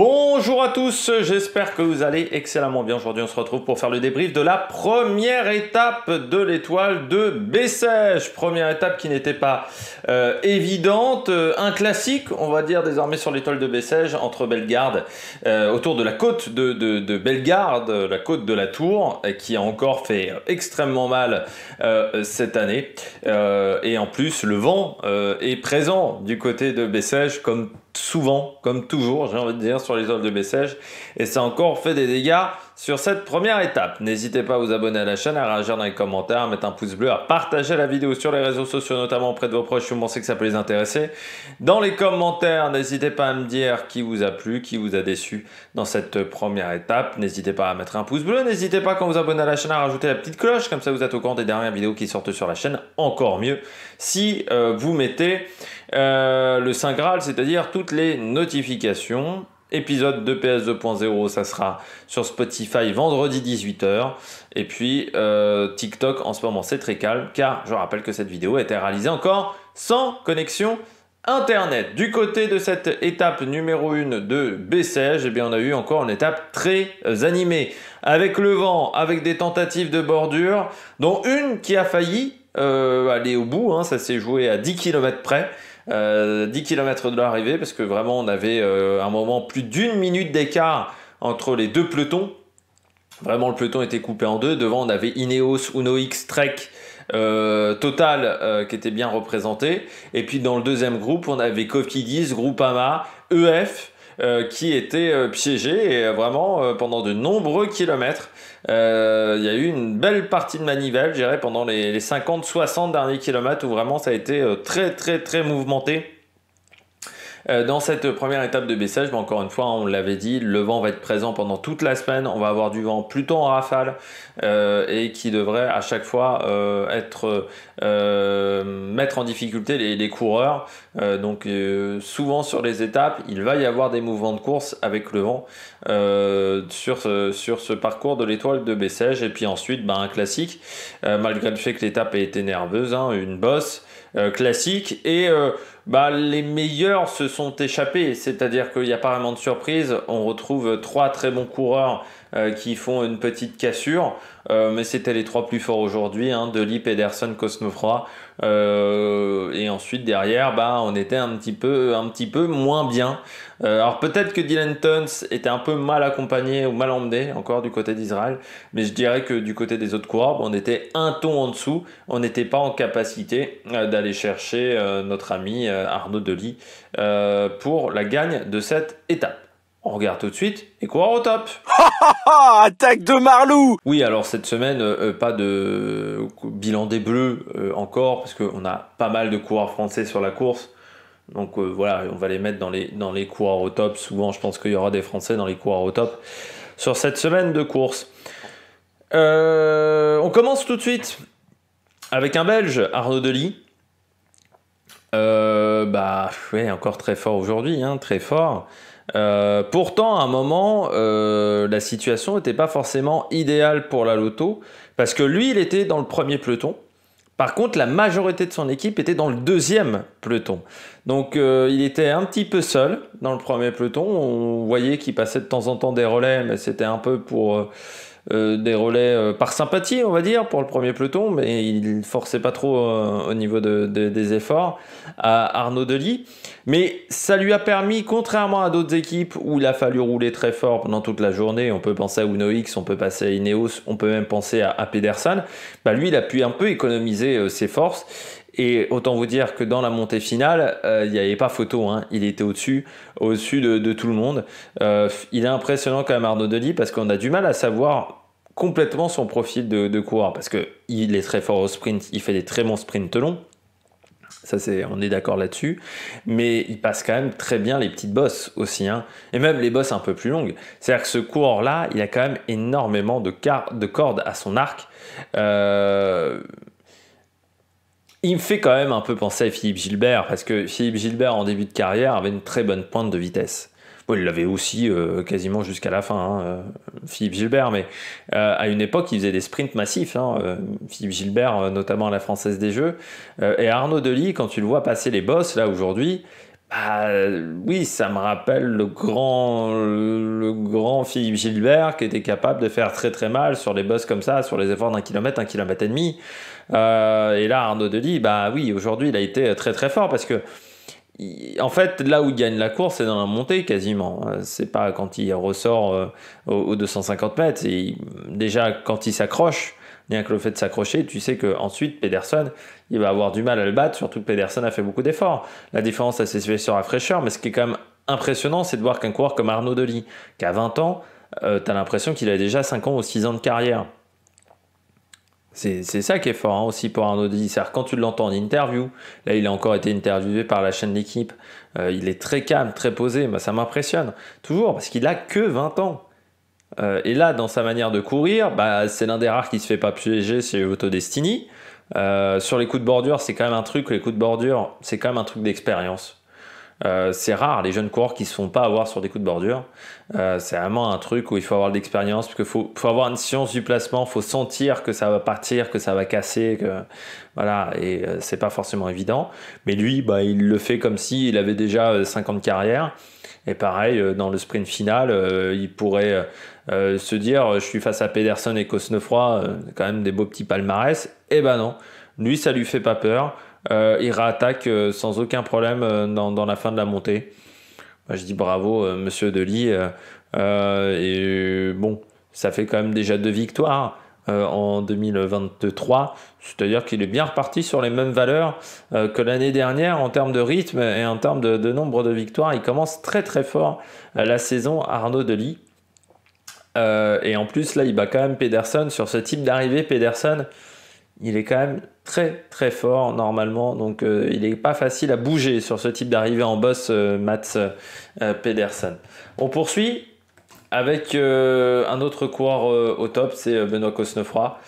Bonjour à tous, j'espère que vous allez excellemment bien. Aujourd'hui, on se retrouve pour faire le débrief de la première étape de l'étoile de Bessèges. Première étape qui n'était pas euh, évidente, euh, un classique, on va dire désormais sur l'étoile de Bessèges, entre Bellegarde, euh, autour de la côte de, de, Bellegarde, la côte de la Tour, qui a encore fait extrêmement mal cette année. et en plus, le vent est présent du côté de Bessèges, comme souvent, comme toujours, j'ai envie de dire, sur les offres de message. Et ça encore fait des dégâts sur cette première étape. N'hésitez pas à vous abonner à la chaîne, à réagir dans les commentaires, à mettre un pouce bleu, à partager la vidéo sur les réseaux sociaux, notamment auprès de vos proches si vous pensez que ça peut les intéresser. Dans les commentaires, n'hésitez pas à me dire qui vous a plu, qui vous a déçu dans cette première étape. N'hésitez pas à mettre un pouce bleu, n'hésitez pas quand vous abonnez à la chaîne à rajouter la petite cloche, comme ça vous êtes au courant des dernières vidéos qui sortent sur la chaîne, encore mieux si euh, vous mettez euh, le Saint Graal, c'est-à-dire toutes les notifications épisode de PS 2.0, ça sera sur Spotify vendredi 18h. Et puis euh, TikTok en ce moment c'est très calme car je rappelle que cette vidéo a été réalisée encore sans connexion Internet. Du côté de cette étape numéro 1 de Bessège, eh bien on a eu encore une étape très animée avec le vent, avec des tentatives de bordure, dont une qui a failli euh, aller au bout, hein, ça s'est joué à 10 km près. 10 euh, km de l'arrivée, parce que vraiment on avait euh, un moment plus d'une minute d'écart entre les deux pelotons. Vraiment le peloton était coupé en deux. Devant on avait Ineos, Uno X, Trek. Euh, Total qui était bien représenté et puis dans le deuxième groupe on avait Cofidis, Groupama, EF euh, qui était euh, piégé et euh, vraiment pendant de nombreux kilomètres. Il y a eu une belle partie de manivelle, je dirais, pendant les, les 50-60 derniers kilomètres où vraiment ça a été très très très mouvementé. Euh, dans cette première étape de baissage, bah, encore une fois, hein, on l'avait dit, le vent va être présent pendant toute la semaine. On va avoir du vent plutôt en rafale euh, et qui devrait à chaque fois euh, être mettre en difficulté les, coureurs. donc souvent sur les étapes, il va y avoir des mouvements de course avec le vent sur, ce, parcours de l'étoile de baissage. Et puis ensuite, bah, un classique, malgré le fait que l'étape ait été nerveuse, hein, une bosse. Euh, classique. Et euh, bah, les meilleurs se sont échappés, c'est-à-dire qu'il n'y a pas vraiment de surprise. On retrouve trois très bons coureurs euh, qui font une petite cassure. Euh, mais c'était les trois plus forts aujourd'hui, hein, Deli, Pedersen, Ederson, euh, et ensuite derrière, bah, on était un petit peu, un petit peu moins bien. alors peut-être que Dylan Tons était un peu mal accompagné ou mal emmené encore du côté d'Israël, mais je dirais que du côté des autres coureurs, on était un ton en dessous. On n'était pas en capacité d'aller chercher notre ami Arnaud Deli pour la gagne de cette étape. On regarde tout de suite et coureurs au top. Attaque de Marlou Oui, alors cette semaine, euh, euh, pas de bilan des Bleus euh, encore, parce qu'on a pas mal de coureurs français sur la course. Donc voilà, on va les mettre dans les, dans les coureurs au top. Souvent, je pense qu'il y aura des Français dans les coureurs au top sur cette semaine de course. on commence tout de suite avec un Belge, Arnaud Delis. bah, ouais, encore très fort aujourd'hui, hein, très fort. Euh, pourtant, à un moment, euh, la situation n'était pas forcément idéale pour la Loto, parce que lui, il était dans le premier peloton. Par contre, la majorité de son équipe était dans le deuxième peloton. Donc, euh, il était un petit peu seul dans le premier peloton. On voyait qu'il passait de temps en temps des relais, mais c'était un peu pour euh, des relais euh, par sympathie, on va dire, pour le premier peloton, mais il forçait pas trop euh, au niveau des efforts à Arnaud Delis. Mais ça lui a permis, contrairement à d'autres équipes où il a fallu rouler très fort pendant toute la journée, on peut penser à Uno X, on peut passer à Ineos, on peut même penser à, Pedersen, bah lui, il a pu un peu économiser ses forces. Et autant vous dire que dans la montée finale, il n'y avait pas photo. Hein. Il était au-dessus, au de, tout le monde. il est impressionnant quand même Arnaud Delis parce qu'on a du mal à savoir complètement son profil de, coureur parce que il est très fort au sprint, il fait des très bons sprints longs. Ça, c'est, on est d'accord là-dessus. Mais il passe quand même très bien les petites bosses aussi. Hein. Et même les bosses un peu plus longues. C'est-à-dire que ce coureur-là, il a quand même énormément de, cordes à son arc. Euh, il me fait quand même un peu penser à Philippe Gilbert. Parce que Philippe Gilbert, en début de carrière, avait une très bonne pointe de vitesse il l'avait aussi euh, quasiment jusqu'à la fin, hein, euh, Philippe Gilbert, mais euh, à une époque, il faisait des sprints massifs, hein, Philippe Gilbert, notamment à la Française des Jeux. et Arnaud Delis, quand tu le vois passer les bosses, là, aujourd'hui, bah, oui, ça me rappelle le grand, le grand Philippe Gilbert qui était capable de faire très très mal sur les bosses comme ça, sur les efforts d'un kilomètre, un kilomètre et demi. et là, Arnaud Delis, bah oui, aujourd'hui, il a été très très fort parce que en fait, là où il gagne la course, c'est dans la montée quasiment. Euh, c'est pas quand il ressort euh, aux 250 mètres. Déjà, quand il s'accroche, rien que le fait de s'accrocher, tu sais qu'ensuite ensuite Pedersen, il va avoir du mal à le battre, surtout que Pedersen a fait beaucoup d'efforts. La différence, ça s'est fait sur la fraîcheur, mais ce qui est quand même impressionnant, c'est de voir qu'un coureur comme Arnaud Delis, qui a 20 ans, euh, t'as tu as l'impression qu'il a déjà 5 ans ou 6 ans de carrière. C'est ça qui est fort hein, aussi pour Arnaud C'est-à-dire quand tu l'entends en interview, là il a encore été interviewé par la chaîne d'équipe, euh, il est très calme, très posé, ça m'impressionne. Toujours, parce qu'il a que 20 ans. Euh, et là, dans sa manière de courir, bah, c'est l'un des rares qui se fait pas piéger chez Autodestiny. Euh, sur les coups de bordure, c'est quand même un truc, les coups de bordure, c'est quand même un truc d'expérience. Euh, c'est rare les jeunes coureurs qui se font pas avoir sur des coups de bordure. Euh, c'est vraiment un truc où il faut avoir de l'expérience, parce qu'il faut, avoir une science du placement, il faut sentir que ça va partir, que ça va casser, que voilà, et euh, c'est pas forcément évident. Mais lui, bah, il le fait comme s'il avait déjà 50 carrières. Et pareil, dans le sprint final, il pourrait se dire je suis face à Pedersen et Cosnefroy, quand même des beaux petits palmarès. et eh ben non, lui, ça lui fait pas peur. Euh, il réattaque euh, sans aucun problème euh, dans, la fin de la montée. je dis bravo, monsieur Delis. et bon, ça fait quand même déjà deux victoires. en 2023. C'est-à-dire qu'il est bien reparti sur les mêmes valeurs que l'année dernière en termes de rythme et en termes de, nombre de victoires. Il commence très très fort la saison, Arnaud Delis. et en plus, là, il bat quand même Pedersen. Sur ce type d'arrivée, Pedersen, il est quand même très très fort normalement, donc euh, il n'est pas facile à bouger sur ce type d'arrivée en boss euh, Mats euh, Pedersen. On poursuit avec un autre coureur au top, c'est Benoît Cosnefroy.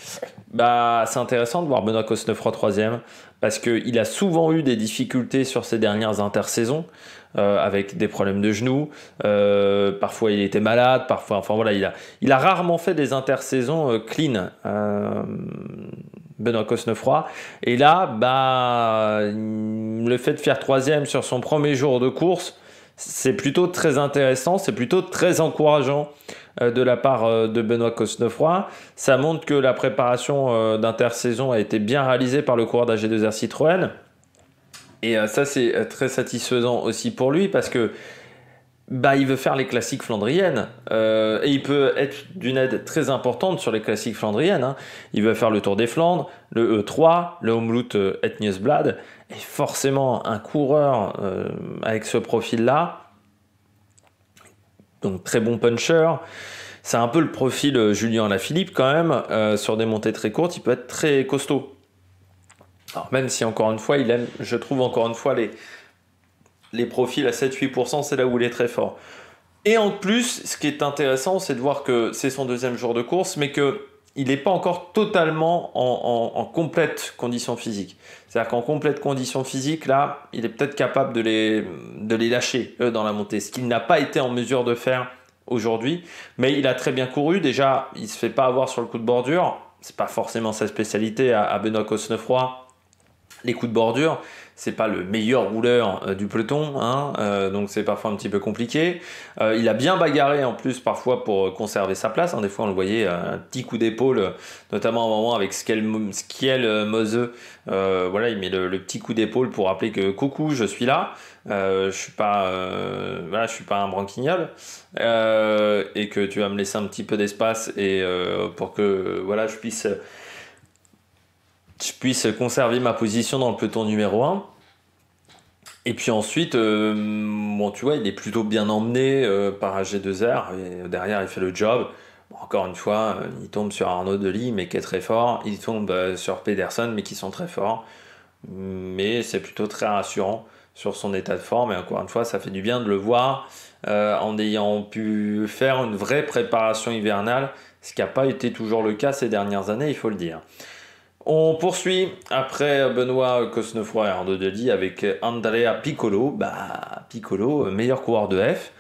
Bah, c'est intéressant de voir Benoît Cosnefroy troisième, parce qu'il a souvent eu des difficultés sur ses dernières intersaisons. avec des problèmes de genoux. parfois, il était malade. Parfois, enfin voilà, il a, il a rarement fait des intersaisons clean. Benoît Cosnefroy. Et là, bah, le fait de faire troisième sur son premier jour de course, c'est plutôt très intéressant, c'est plutôt très encourageant euh, de la part euh, de Benoît Cosnefroy. Ça montre que la préparation euh, d'intersaison a été bien réalisée par le coureur d'AG2R Citroën. Et ça, c'est très satisfaisant aussi pour lui parce que bah, il veut faire les classiques flandriennes. Euh, et il peut être d'une aide très importante sur les classiques flandriennes. Hein. Il veut faire le Tour des Flandres, le E3, le et euh, Etniusblad. Et forcément, un coureur euh, avec ce profil-là, donc très bon puncher, c'est un peu le profil Julien Lafilippe quand même. sur des montées très courtes, il peut être très costaud. même si encore une fois, il aime, je trouve encore une fois les, les profils à 7-8%, c'est là où il est très fort. Et en plus, ce qui est intéressant, c'est de voir que c'est son deuxième jour de course, mais qu'il n'est pas encore totalement en, complète condition physique. C'est-à-dire qu'en complète condition physique, là, il est peut-être capable de les, de les lâcher eux, dans la montée, ce qu'il n'a pas été en mesure de faire aujourd'hui. Mais il a très bien couru. Déjà, il ne se fait pas avoir sur le coup de bordure. C'est pas forcément sa spécialité à, à Benoît Cosnefroy, les coups de bordure c'est pas le meilleur rouleur euh, du peloton, hein, euh, donc c'est parfois un petit peu compliqué. Euh, il a bien bagarré en plus parfois pour conserver sa place. Hein. des fois, on le voyait un petit coup d'épaule, notamment à moment avec Skiel, Moze. voilà, il met le, petit coup d'épaule pour rappeler que coucou, je suis là. je suis pas voilà, je suis pas un branquignol et que tu vas me laisser un petit peu d'espace et pour que voilà je puisse puisse conserver ma position dans le peloton numéro 1. Et puis ensuite, euh, bon, tu vois, il est plutôt bien emmené euh, par AG2R. derrière, il fait le job. encore une fois, euh, il tombe sur Arnaud Delis, mais qui est très fort. Il tombe sur Pedersen, mais qui sont très forts. Mais c'est plutôt très rassurant sur son état de forme. Et encore une fois, ça fait du bien de le voir en ayant pu faire une vraie préparation hivernale, ce qui n'a pas été toujours le cas ces dernières années, il faut le dire. On poursuit après Benoît Cosnefroy et Arnaud Deli avec Andrea Piccolo. Bah, Piccolo, meilleur coureur de F.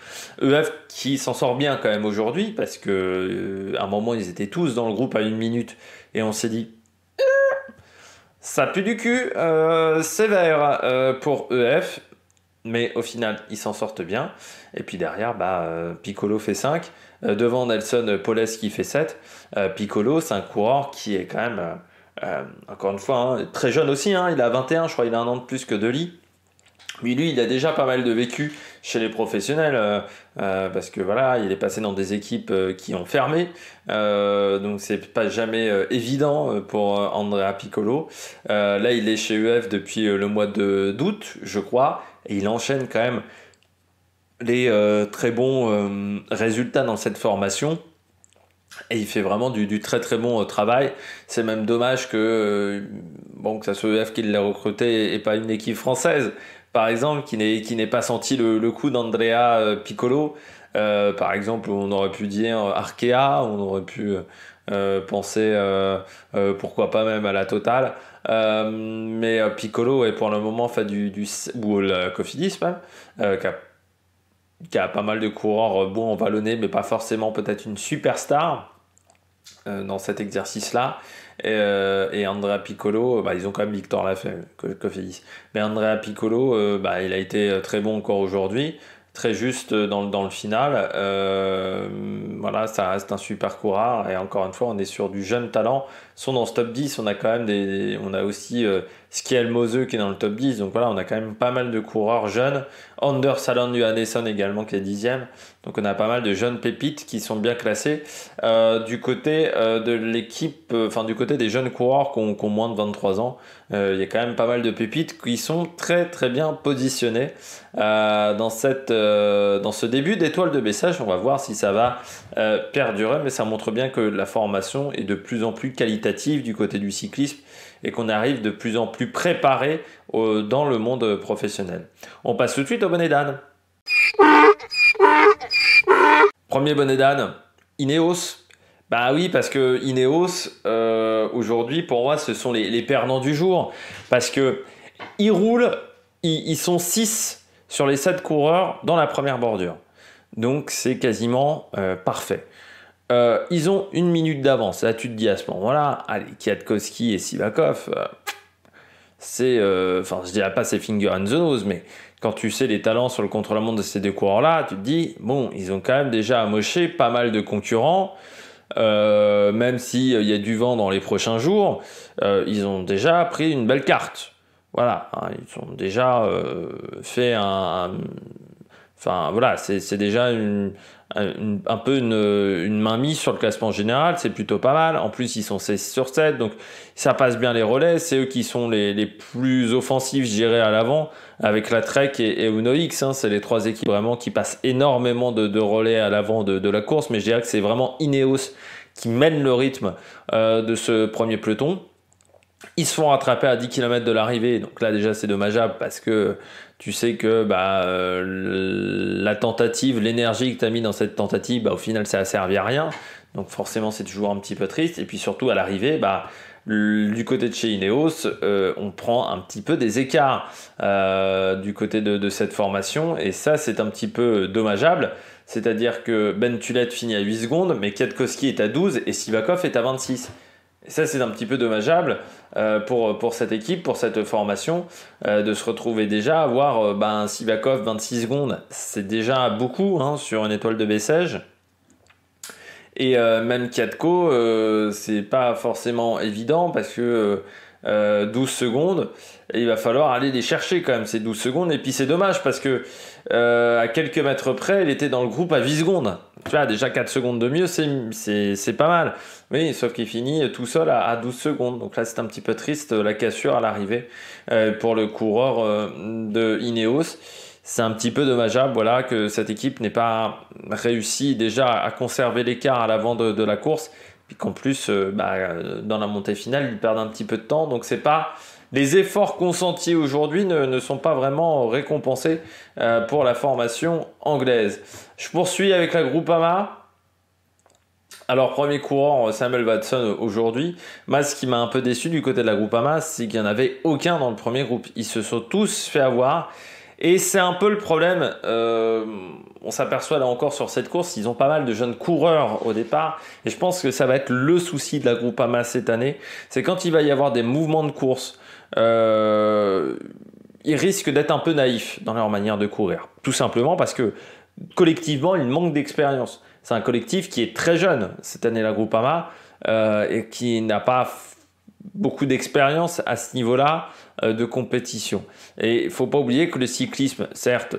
EF qui s'en sort bien quand même aujourd'hui parce que euh, à un moment ils étaient tous dans le groupe à une minute et on s'est dit euh, ça pue du cul, euh, sévère pour EF. Mais au final, ils s'en sortent bien. Et puis derrière, bah, Piccolo fait 5. devant Nelson Poles qui fait 7. Piccolo, c'est un coureur qui est quand même euh, encore une fois, hein, très jeune aussi, hein, il a 21, je crois, il a un an de plus que Deli. Mais lui, il a déjà pas mal de vécu chez les professionnels euh, euh, parce que voilà, il est passé dans des équipes qui ont fermé, donc c'est pas jamais évident pour Andrea Piccolo. là, il est chez UF e depuis le mois d'août, je crois, et il enchaîne quand même les très bons résultats dans cette formation. Et il fait vraiment du, très très bon euh, travail. C'est même dommage que, euh, bon, que ça soit EF qui l'a recruté et pas une équipe française, par exemple, qui n'ait pas senti le, coup d'Andrea euh, Piccolo. par exemple, on aurait pu dire Arkea, on aurait pu penser pourquoi pas même à la totale. mais Piccolo est pour le moment fait du, du ou la Cofidis même, a qui a pas mal de coureurs euh, bons en vallonné, mais pas forcément peut-être une superstar euh, dans cet exercice-là. Et, euh, et, Andrea Piccolo, euh, bah, ils ont quand même Victor Lafayette, fait Mais Andrea Piccolo, euh, bah, il a été très bon encore aujourd'hui, très juste dans, dans le final. voilà, ça reste un super coureur. Et encore une fois, on est sur du jeune talent. sont dans ce top 10, on a quand même des, on a aussi Skiel Moseux qui est dans le top 10. Donc voilà, on a quand même pas mal de coureurs jeunes. Anders du Johannesson également qui est dixième. Donc on a pas mal de jeunes pépites qui sont bien classés. Euh, du côté euh, de l'équipe, euh, enfin du côté des jeunes coureurs qui ont, moins de 23 ans, il y a quand même pas mal de pépites qui sont très très bien positionnées dans, cette, dans ce début d'étoile de baissage. On va voir si ça va perdurer, mais ça montre bien que la formation est de plus en plus qualitative du côté du cyclisme et qu'on arrive de plus en plus préparé dans le monde professionnel. On passe tout de suite au bonnet d'âne. Premier bonnet d'âne, Ineos. Bah oui, parce que Ineos, euh, aujourd'hui, pour moi, ce sont les, perdants du jour. Parce que roulent, ils, sont 6 sur les 7 coureurs dans la première bordure. Donc c'est quasiment euh, parfait. Euh, ils ont une minute d'avance. Là, tu te dis à ce moment-là, allez, Kiatkowski et Sivakov, euh, c'est. Euh, enfin, je je dirais pas c'est finger and the nose, mais quand tu sais les talents sur le contre-la-montre de ces deux coureurs-là, tu te dis, bon, ils ont quand même déjà amoché pas mal de concurrents. même s'il y a du vent dans les prochains jours, ils ont déjà pris une belle carte. Voilà, hein, ils ont déjà fait un Enfin voilà, c'est déjà une, un peu une, une main mise sur le classement général, c'est plutôt pas mal. En plus, ils sont 16 sur 7, donc ça passe bien les relais. C'est eux qui sont les, plus offensifs, dirais, à l'avant, avec la Trek et, Uno X. Hein. c'est les trois équipes vraiment qui passent énormément de, relais à l'avant de, la course, mais je dirais que c'est vraiment Ineos qui mène le rythme euh, de ce premier peloton. Ils se font rattraper à 10 km de l'arrivée. Donc là, déjà, c'est dommageable parce que tu sais que bah, euh, la tentative, l'énergie que tu as mis dans cette tentative, bah, au final, ça a servi à rien. Donc forcément, c'est toujours un petit peu triste. Et puis surtout, à l'arrivée, bah, du côté de chez Ineos, euh, on prend un petit peu des écarts euh, du côté de, cette formation. Et ça, c'est un petit peu dommageable. C'est-à-dire que Ben Tulette finit à 8 secondes, mais Kiatkowski est à 12 et Sivakov est à 26. Et ça, c'est un petit peu dommageable euh, pour, cette équipe, pour cette formation, euh, de se retrouver déjà à voir euh, ben, 26 secondes. C'est déjà beaucoup hein, sur une étoile de baissage. Et euh, même Katko, c'est pas forcément évident parce que 12 secondes, il va falloir aller les chercher quand même, ces 12 secondes. Et puis c'est dommage parce que euh, à quelques mètres près, elle était dans le groupe à 10 secondes. Tu vois, déjà 4 secondes de mieux, c'est pas mal. Oui, sauf qu'il finit tout seul à, 12 secondes. Donc là, c'est un petit peu triste la cassure à l'arrivée euh, pour le coureur euh, de Ineos. C'est un petit peu dommageable voilà, que cette équipe n'ait pas réussi déjà à conserver l'écart à l'avant de, de, la course. Puis qu'en plus, bah, dans la montée finale, ils perdent un petit peu de temps. Donc c'est pas les efforts consentis aujourd'hui ne, sont pas vraiment récompensés euh, pour la formation anglaise. Je poursuis avec la Groupama. Alors, premier courant, euh, Samuel Watson aujourd'hui. Moi, ce qui m'a un peu déçu du côté de la Groupama, c'est qu'il n'y en avait aucun dans le premier groupe. Ils se sont tous fait avoir. Et c'est un peu le problème. Euh, on s'aperçoit là encore sur cette course, ils ont pas mal de jeunes coureurs au départ. Et je pense que ça va être le souci de la Groupama cette année. C'est quand il va y avoir des mouvements de course, euh, ils risquent d'être un peu naïfs dans leur manière de courir. Tout simplement parce que collectivement, ils manquent d'expérience. C'est un collectif qui est très jeune cette année la Groupama, euh, et qui n'a pas beaucoup d'expérience à ce niveau-là euh, de compétition. Et il faut pas oublier que le cyclisme, certes,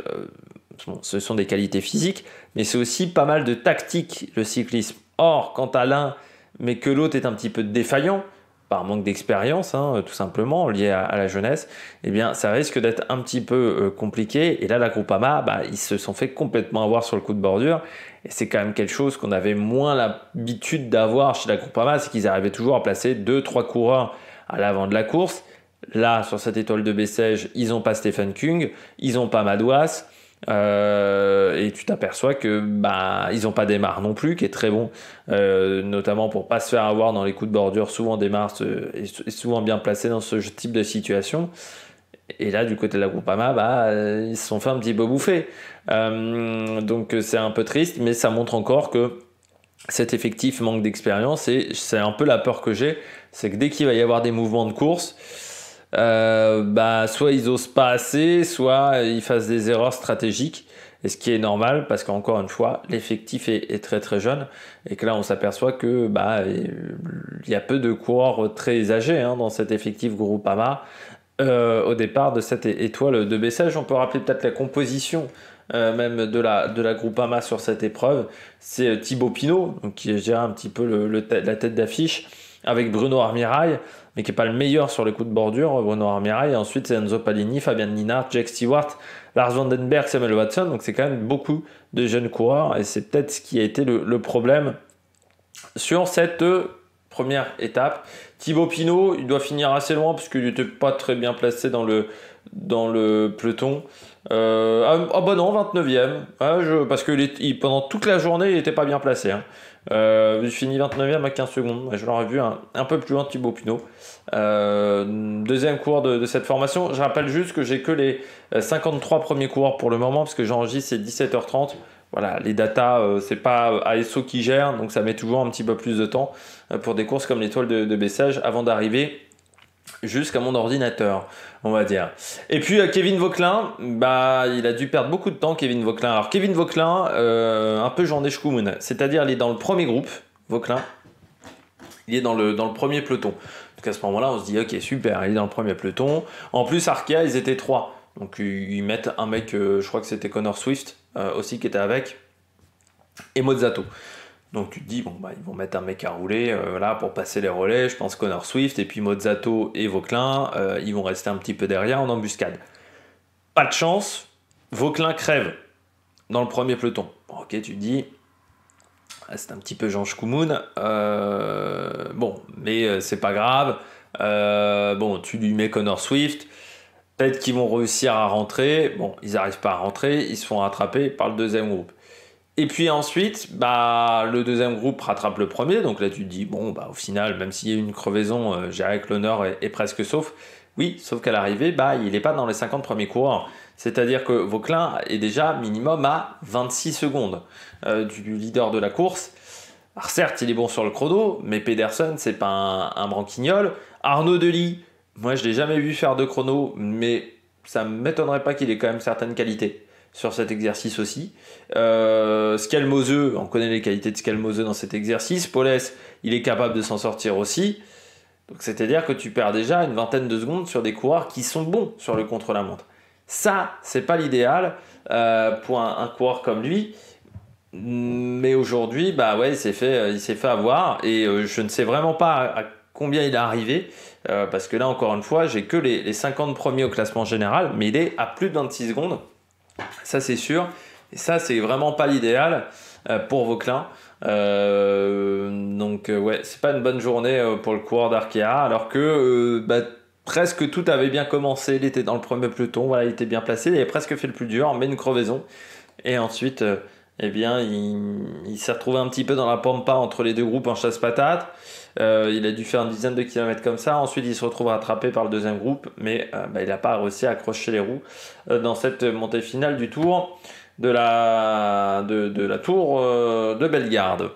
ce sont des qualités physiques, mais c'est aussi pas mal de tactique, le cyclisme. Or, quant à l'un, mais que l'autre est un petit peu défaillant, par manque d'expérience, hein, tout simplement, lié à, la jeunesse, eh bien, ça risque d'être un petit peu euh, compliqué. Et là, la Groupama, bah, ils se sont fait complètement avoir sur le coup de bordure. Et c'est quand même quelque chose qu'on avait moins l'habitude d'avoir chez la Groupama, c'est qu'ils arrivaient toujours à placer deux, trois coureurs à l'avant de la course. Là, sur cette étoile de Bessèges, ils n'ont pas Stephen King, ils n'ont pas Madouas, euh, et tu t'aperçois que bah, ils n'ont pas démarre non plus, qui est très bon, euh, notamment pour pas se faire avoir dans les coups de bordure. Souvent démarre est souvent bien placé dans ce type de situation. Et là, du côté de la Groupama, bah, ils se sont fait un petit peu bouffé. Euh, donc c'est un peu triste, mais ça montre encore que cet effectif manque d'expérience et c'est un peu la peur que j'ai, c'est que dès qu'il va y avoir des mouvements de course, euh, bah, soit ils osent pas assez, soit ils fassent des erreurs stratégiques. Et ce qui est normal, parce qu'encore une fois, l'effectif est, très très jeune, et que là on s'aperçoit que bah il y a peu de coureurs très âgés hein, dans cet effectif Groupama. Euh, au départ de cette étoile de baissage on peut rappeler peut-être la composition euh, même de la, de la Groupama sur cette épreuve. C'est euh, Thibaut Pinot, qui gère un petit peu la tête d'affiche, avec Bruno Armirail, mais qui n'est pas le meilleur sur les coups de bordure, Bruno Armirail. Et ensuite, c'est Enzo Palini, Fabien Ninard, Jack Stewart, Lars Vandenberg, Samuel Watson. Donc, c'est quand même beaucoup de jeunes coureurs et c'est peut-être ce qui a été le, problème sur cette première étape. Thibaut Pinot, il doit finir assez loin parce qu'il n'était pas très bien placé dans le, dans le peloton. Euh, ah, ah bah non, 29ème. Ah, parce que pendant toute la journée, il n'était pas bien placé. Hein. Euh, fini 29e à 15 secondes. Je l'aurais vu un, un, peu plus loin Thibaut Pinot. Euh, deuxième cours de, cette formation. Je rappelle juste que j'ai que les 53 euh, premiers coureurs pour le moment, parce que j'enregistre, c'est 17h30. Voilà, les datas, euh, c'est pas ASO qui gère, donc ça met toujours un petit peu plus de temps pour des courses comme l'étoile de, de avant d'arriver jusqu'à mon ordinateur, on va dire. Et puis euh, Kevin Vauquelin, bah, il a dû perdre beaucoup de temps, Kevin Vauquelin. Alors Kevin Vauquelin, euh, un peu Jean Deschkoumoun, c'est-à-dire il est dans le premier groupe, Vauquelin, il est dans le, premier peloton. Donc à ce moment-là, on se dit, ok, super, il est dans le premier peloton. En plus, Arkea, ils étaient trois. Donc ils mettent un mec, euh, je crois que c'était Connor Swift aussi qui était avec, et Mozzato. Donc tu te dis, bon, bah, ils vont mettre un mec à rouler euh, là, pour passer les relais. Je pense Connor Swift et puis Mozzato et Vauquelin, euh, ils vont rester un petit peu derrière en embuscade. Pas de chance, Vauquelin crève dans le premier peloton. ok, tu te dis, ah, c'est un petit peu Jean Chkoumoun. Euh, bon, mais c'est pas grave. bon, tu lui mets Connor Swift. Peut-être qu'ils vont réussir à rentrer. Bon, ils n'arrivent pas à rentrer, ils se font rattraper par le deuxième groupe. Et puis ensuite, bah, le deuxième groupe rattrape le premier. Donc là, tu te dis, bon, bah, au final, même s'il y a une crevaison, euh, que L'Honneur est, presque sauf. Oui, sauf qu'à l'arrivée, bah, il n'est pas dans les 50 premiers courants. C'est-à-dire que Vauclin est déjà minimum à 26 secondes euh, du leader de la course. Alors certes, il est bon sur le chrono, mais Pedersen, c'est pas un, branquignol. Arnaud Delis, moi, je l'ai jamais vu faire de chrono, mais ça ne m'étonnerait pas qu'il ait quand même certaines qualités sur cet exercice aussi. Euh, Scalmoseux, on connaît les qualités de Scalmoseux dans cet exercice. Polès, il est capable de s'en sortir aussi. Donc c'est-à-dire que tu perds déjà une vingtaine de secondes sur des coureurs qui sont bons sur le contre-la-montre. Ça, c'est pas l'idéal euh, pour un, coureur comme lui. Mais aujourd'hui, bah ouais, il s'est fait, euh, il s'est fait avoir et euh, je ne sais vraiment pas à, combien il est arrivé parce que là, encore une fois, j'ai que les, les 50 premiers au classement général, mais il est à plus de 26 secondes. Ça, c'est sûr. Et ça, c'est vraiment pas l'idéal euh, pour vos Euh, donc, euh, ouais, c'est pas une bonne journée euh, pour le coureur d'Arkea, alors que bah, presque tout avait bien commencé. Il était dans le premier peloton, voilà, il était bien placé, il avait presque fait le plus dur, met une crevaison. Et ensuite eh bien, il, s'est retrouvé un petit peu dans la pampa entre les deux groupes en chasse-patate. Euh, il a dû faire une dizaine de kilomètres comme ça. Ensuite, il se retrouve rattrapé par le deuxième groupe, mais euh, bah, il n'a pas réussi à accrocher les roues euh, dans cette montée finale du tour de la, de, la tour de Bellegarde.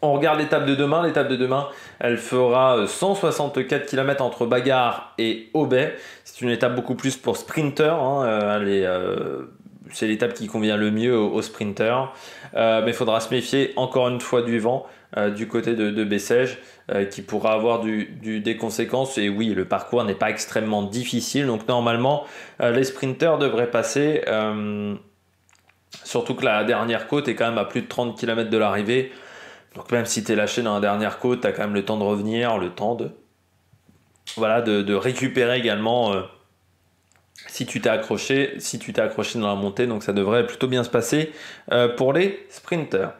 On regarde l'étape de demain. L'étape de demain, elle fera 164 km entre Bagarre et Aubais. C'est une étape beaucoup plus pour sprinter. Hein, elle c'est l'étape qui convient le mieux aux, sprinteurs. Euh, mais il faudra se méfier encore une fois du vent euh, du côté de, de euh, qui pourra avoir des conséquences. Et oui, le parcours n'est pas extrêmement difficile. Donc normalement, les sprinteurs devraient passer. surtout que la dernière côte est quand même à plus de 30 km de l'arrivée. Donc même si tu es lâché dans la dernière côte, tu as quand même le temps de revenir, le temps de, voilà, de récupérer également si tu t'es accroché, si tu t'es accroché dans la montée, donc ça devrait plutôt bien se passer euh, pour les sprinters.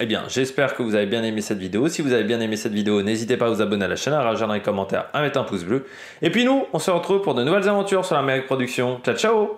Eh bien, j'espère que vous avez bien aimé cette vidéo. Si vous avez bien aimé cette vidéo, n'hésitez pas à vous abonner à la chaîne, à rajouter dans les commentaires, à mettre un pouce bleu. Et puis nous, on se retrouve pour de nouvelles aventures sur la même Production. Ciao, ciao